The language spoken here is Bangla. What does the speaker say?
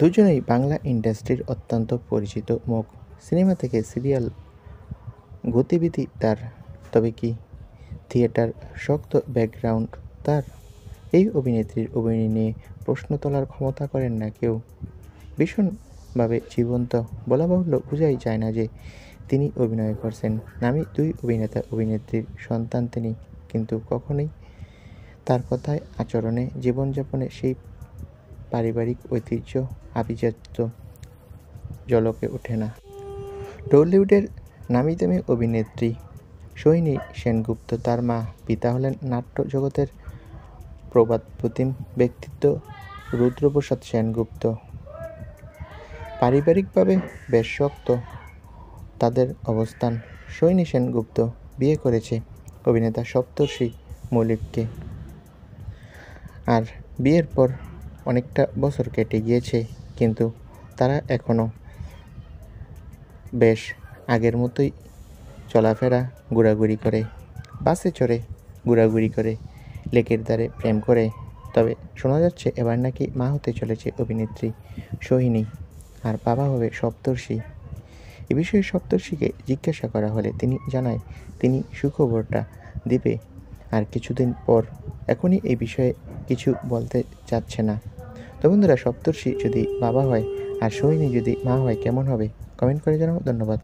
দুজনেই বাংলা ইন্ডাস্ট্রির অত্যন্ত পরিচিত মুখ সিনেমা থেকে সিরিয়াল গতিবিধি তার তবে কি থিয়েটার শক্ত ব্যাকগ্রাউন্ড তার এই অভিনেত্রীর অভিনয় নিয়ে প্রশ্ন তোলার ক্ষমতা করেন না কেউ ভীষণভাবে জীবন্ত বলা বাহুল্য বোঝাই যায় না যে তিনি অভিনয় করছেন নামি দুই অভিনেতা অভিনেত্রীর সন্তান তিনি কিন্তু কখনোই তার কথায় আচরণে জীবনযাপনে সেই পারিবারিক ঐতিহ্য আভিজাত্য জলকে ওঠে না টলিউডের নামি দামি অভিনেত্রী সৈনী সেনগুপ্ত তার মা পিতা হলেন নাট্য জগতের প্রবাদ প্রতিম ব্যক্তিত্ব রুদ্রপ্রসাদ সেনগুপ্ত পারিবারিকভাবে বেশ শক্ত তাদের অবস্থান সৈনী সেনগুপ্ত বিয়ে করেছে অভিনেতা সপ্তর্ষি মল্লিককে আর বিয়ের পর অনেকটা বছর কেটে গিয়েছে কিন্তু তারা এখনও বেশ আগের মতোই চলাফেরা ঘোরাঘুরি করে বাসে চড়ে ঘোরাঘুরি করে লেকের দ্বারে প্রেম করে তবে শোনা যাচ্ছে এবার নাকি মা হতে চলেছে অভিনেত্রী সোহিনী আর বাবা হবে সপ্তর্ষি এ বিষয়ে সপ্তর্ষিকে জিজ্ঞাসা করা হলে তিনি জানায় তিনি সুখবরটা দিবে আর কিছুদিন পর এখনই এই বিষয়ে কিছু বলতে চাচ্ছে না তো বন্ধুরা সপ্তর্ষি যদি বাবা হয় আর সৈনী যদি মা হয় কেমন হবে কমেন্ট করে জানাবো ধন্যবাদ